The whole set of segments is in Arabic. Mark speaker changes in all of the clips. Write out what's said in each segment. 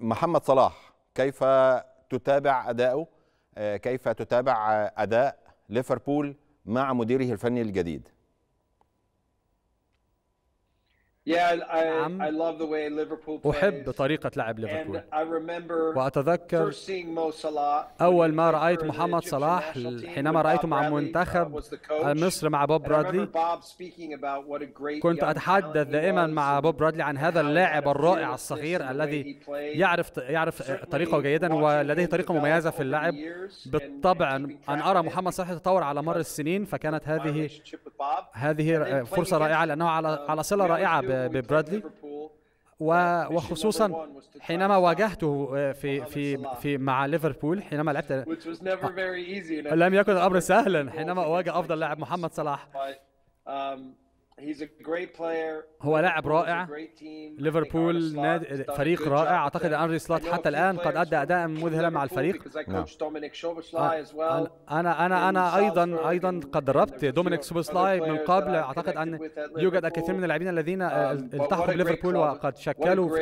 Speaker 1: محمد صلاح كيف تتابع أداؤه آه، كيف تتابع أداء ليفربول مع مديره الفني الجديد
Speaker 2: نعم. أحب
Speaker 3: طريقة لعب ليفربول وأتذكر أول ما رأيت محمد صلاح حينما رأيته مع منتخب مصر مع بوب برادلي
Speaker 2: كنت أتحدث
Speaker 3: دائما مع بوب برادلي عن هذا اللاعب الرائع الصغير الذي يعرف يعرف طريقه جيدا ولديه طريقة مميزة في اللعب بالطبع أن أرى محمد صلاح يتطور على مر السنين فكانت هذه هذه فرصة رائعة لأنه على على um, صلة رائعة ببرادلي وخصوصا حينما واجهته في في في مع ليفربول حينما لعبت
Speaker 2: لم يكن الامر
Speaker 3: سهلا حينما اواجه افضل لاعب محمد صلاح
Speaker 2: um, هو لاعب رائع
Speaker 3: ليفربول ناد... فريق رائع اعتقد ان ارني سلوت حتى الان قد ادى اداء مذهلا مع الفريق
Speaker 2: انا انا انا ايضا
Speaker 3: ايضا قد دربت دومينيك سوبسلاي من قبل اعتقد ان يوجد الكثير من اللاعبين الذين آه، um, التحقوا بليفربول وقد شكلوا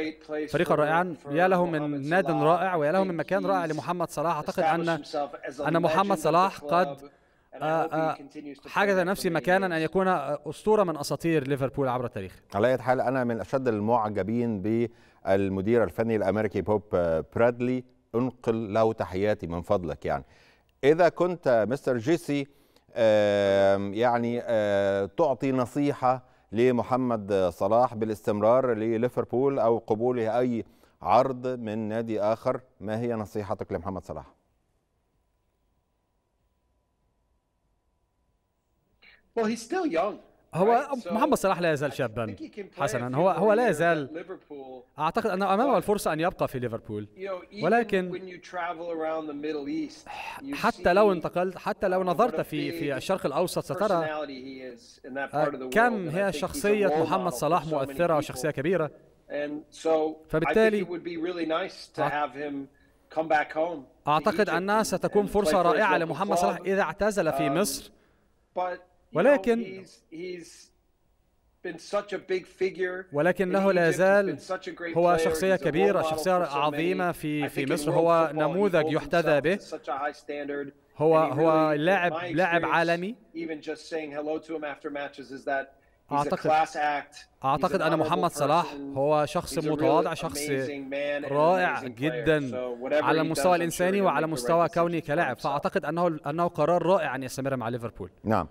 Speaker 3: فريقا رائعا يا له من ناد رائع ويا له من مكان رائع لمحمد صلاح اعتقد ان ان محمد صلاح قد آه، آه، حجز نفسي مكانا ان يكون اسطوره من اساطير ليفربول عبر التاريخ
Speaker 1: على اي حال انا من اشد المعجبين بالمدير الفني الامريكي بوب آه، برادلي انقل له تحياتي من فضلك يعني اذا كنت مستر جيسي يعني تعطي نصيحه لمحمد صلاح بالاستمرار لليفربول او قبوله اي عرض من نادي اخر ما هي نصيحتك لمحمد صلاح
Speaker 2: هو محمد صلاح
Speaker 3: لا يزال شابا حسنا هو هو لا يزال اعتقد انه امامه الفرصه ان يبقى في ليفربول
Speaker 2: ولكن
Speaker 3: حتى لو انتقلت حتى لو نظرت في في الشرق الاوسط سترى
Speaker 2: كم هي شخصيه محمد صلاح مؤثره وشخصيه كبيره فبالتالي اعتقد انها ستكون فرصه رائعه لمحمد صلاح اذا اعتزل في um, مصر ولكن ولكن له لا يزال هو شخصية كبيرة شخصية عظيمة في في مصر هو نموذج يحتذى به
Speaker 3: هو هو لاعب لاعب عالمي اعتقد
Speaker 2: اعتقد ان محمد صلاح
Speaker 3: هو شخص متواضع شخص رائع جدا على المستوى الانساني وعلى مستوى كوني كلاعب فاعتقد انه انه قرار رائع ان يستمر مع ليفربول
Speaker 1: نعم